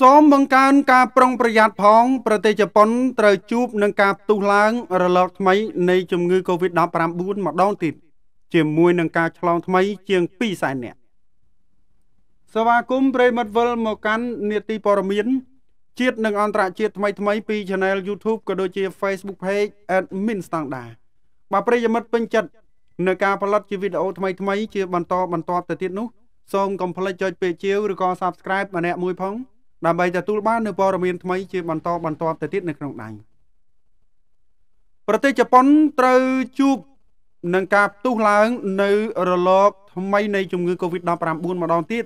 សូមបង្កើនការប្រុងប្រយ័ត្នផង ប្រទេសជប៉ុនត្រូវជួបនឹងការផ្ទុះឡើងរលកថ្មីនៃជំងឺ Covid-19 ម្ដងទៀតជាមួយនឹងការឆ្លងថ្មីជាង200,000នាក់សវាគមប្រិមិត្តវិលមកកាន់នេតិព័រមៀនជាតិនិងអន្តរជាតិថ្មីថ្មីពី Channel YouTube ក៏ដូចជា Facebook Page Admin Standard បាទប្រិយមិត្តពេញចិត្តនៅការផលិតជាវីដេអូថ្មីថ្មីជាបន្តបន្តទៅទៀតនោះសូមកុំភ្លេចចុចពេកជាវឬក៏ Subscribe ម្នាក់មួយផងដើម្បីទទួលបាននូវព័ត៌មានថ្មីជាបន្តបន្ទាប់ទៅទៀតនៅក្នុងដៃប្រទេសជប៉ុនត្រូវជួបនឹងការផ្ទុះឡើង នៅរលក ថ្មីនៃជំងឺ Covid-19 ម្ដងទៀត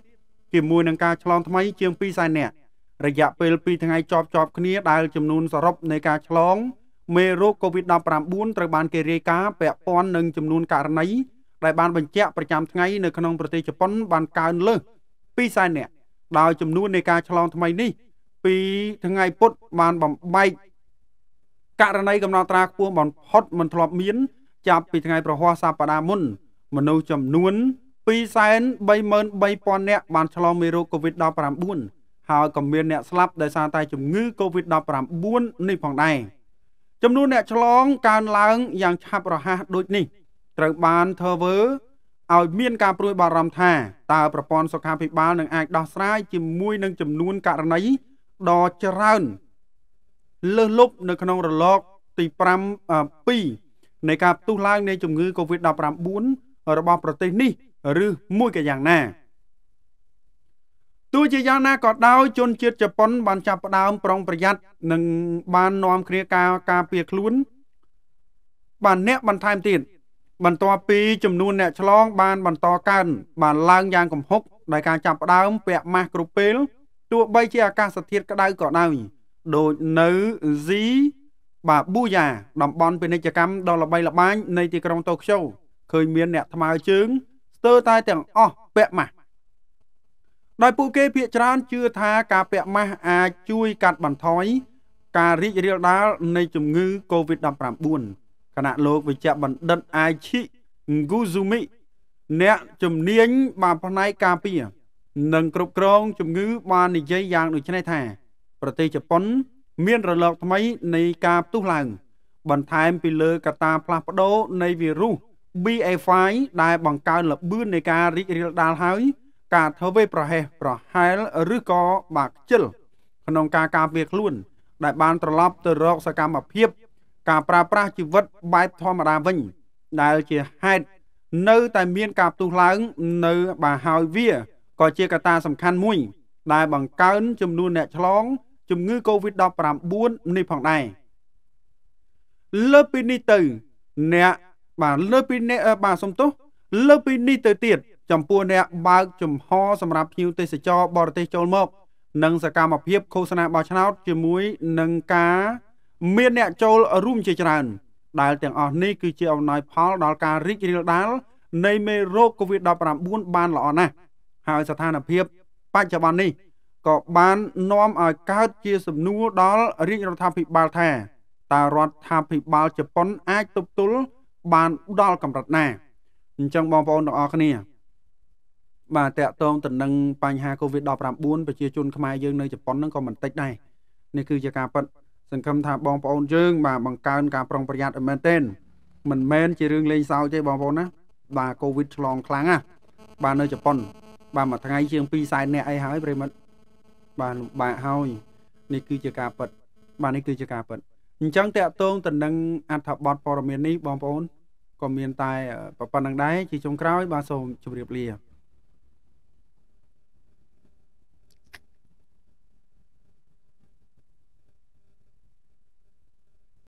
ជាមួយនឹងការឆ្លង ថ្មីជាង2សែននាក់រយៈពេល2ថ្ងៃជាប់ជាប់គ្នាដែលចំនួនសរុបនៃការឆ្លងមេរោគ Covid-19 ត្រូវបានគេរាយការណ៍ពាក់ព័ន្ធនឹងចំនួនករណីដែលបានបញ្ជាក់ប្រចាំថ្ងៃនៅក្នុងប្រទេសជប៉ុន បានកើនលើស2សែននាក់ដោយចំនួននៃការឆ្លងថ្មីនេះ ពីថ្ងៃពុទ្ធបានបំបែកករណីកំណត់ត្រាខ្ពស់បំផុតមិនធ្លាប់មាន ចាប់ពីថ្ងៃប្រហោះសប្តាហ៍មុនមនុស្សចំនួន233,000នាក់បានឆ្លងមេរោគ COVID-19 ហើយក៏មានអ្នកស្លាប់ដោយសារតែជំងឺ COVID-19 នេះផងដែរចំនួនអ្នកឆ្លងកើនឡើងយ៉ាងឆាប់រហ័សដូចនេះ ត្រូវបានធ្វើឲ្យមានការព្រួយ បារម្ភថាតើប្រព័ន្ធសុខាភិបាលនឹងអាចដោះស្រាយជាមួយនឹងចំនួន ករណីដ៏ច្រើនលើសលប់នៅក្នុងរលកទី5 2នៃការផ្ទុះឡើងនៃជំងឺ Covid-19 របស់ប្រទេសនេះ ឬមួយក៏យ៉ាងណាទោះជាយ៉ាងណាក៏ដោយជនជាតិជប៉ុន បានចាប់ផ្ដើមប្រុងប្រយ័ត្ននិង បាននាំគ្នាការការពារខ្លួនបានអ្នកបន្ថែមទៀតបន្ទាប់ពីចំនួនអ្នកឆ្លងបានបន្តកើនបានឡើងយ៉ាងគំហុកដោយការចាប់ផ្ដើមពាក់ម៉ាស់គ្រប់ពេលទោះបីជាអាកាសធាតុក្តៅក៏ដោយដូចនៅស៊ីបាប៊ូយ៉ាតំបន់ពាណិជ្ជកម្មដ៏ល្បីល្បាញនៃទីក្រុងតូក្យូឃើញមានអ្នកថ្មើរជើងស្ទើរតែទាំងអស់ពាក់ម៉ាស់ដោយពួកគេភាគច្រើនជឿថាការពាក់ម៉ាស់អាចជួយកាត់បន្ថយការរីករាលដាលនៃជំងឺ Covid-19 គណៈលោកវិជ្ជបណ្ឌិតអាយឈីងូស៊ូមីអ្នកជំនាញបានផ្នែកការពារនិងគ្រប់គ្រងជំងឺបាននិយាយយ៉ាងដូចនេះថា ប្រទេសជប៉ុន មានរលកថ្មីនៃការផ្ទុះឡើង បន្ថែមពីលើកត្តាផ្លាស់ប្ដូរនៃវីរុស BA.5 ដែល បង្កើនល្បឿននៃការរីករាលដាលហើយ ការធ្វើប្រហែសប្រហែលឬក៏បាក់ជិល ក្នុងការការពារខ្លួន ដែលបានត្រឡប់ទៅរកសកម្មភាពការប្រើប្រាស់ជីវិតបែបធម្មតាវិញដែលជាហេតុនៅតែមានការផ្ទុះឡើង នៅ បាហើយវាក៏ជាកត្តាសំខាន់មួយ ដែលបង្កើនចំនួនអ្នកឆ្លង ជំងឺ Covid-19 នេះផងដែរលើពីនេះទៅអ្នកបាទលើពីអ្នកបាទសំទោសលើពីនេះទៅទៀតចំពោះអ្នកបើក ចំហសម្រាប់ភ្ញៀវទេសចរបរទេសចូលមកនិងសកម្មភាពឃោសនាបោះឆ្នោតជាមួយនឹងការមានអ្នកចូលរួមជាច្រើនដែលទាំងអស់នេះគឺជាអំណោយ ផលដល់ការរីករាលដាលនៃមេរោគ COVID-19 បានល្អណាស់ហើយស្ថានភាពបច្ចុប្បន្ននេះក៏បាននាំឲ្យកើតជាសំណួរដល់រាជរដ្ឋាភិបាលថាតើរដ្ឋាភិបាលជប៉ុនអាចទប់ទល់បានដល់កម្រិតណាអញ្ចឹងបងប្អូនទាំងអស់គ្នាបាទតកតងទៅនឹងបញ្ហា COVID-19 ប្រជាជនខ្មែរយើងនៅជប៉ុនហ្នឹងក៏មិនតិចដែរនេះគឺជាការប៉ັດសង្ឃឹមថាបងប្អូនយើង បាទបង្កើនការប្រុងប្រយ័ត្នឲ្យមែនទែនមិនមែនជារឿងលេងសើចទេបងប្អូនណាបាទកូវីដឆ្លងខ្លាំងណាស់បាទនៅជប៉ុនបាទមួយថ្ងៃ ជាង240,000នាក់អីហើយប្រិមិត្តបាទលំបាកហើយនេះគឺជាការពិតបាទនេះគឺជាការពិតអញ្ចឹងតកតងទៅនឹងអត្ថបទព័ត៌មាននេះបងប្អូនក៏មានតែប៉ុណ្្នឹងដែរជាចុងក្រោយបាទសូមជម្រាបលា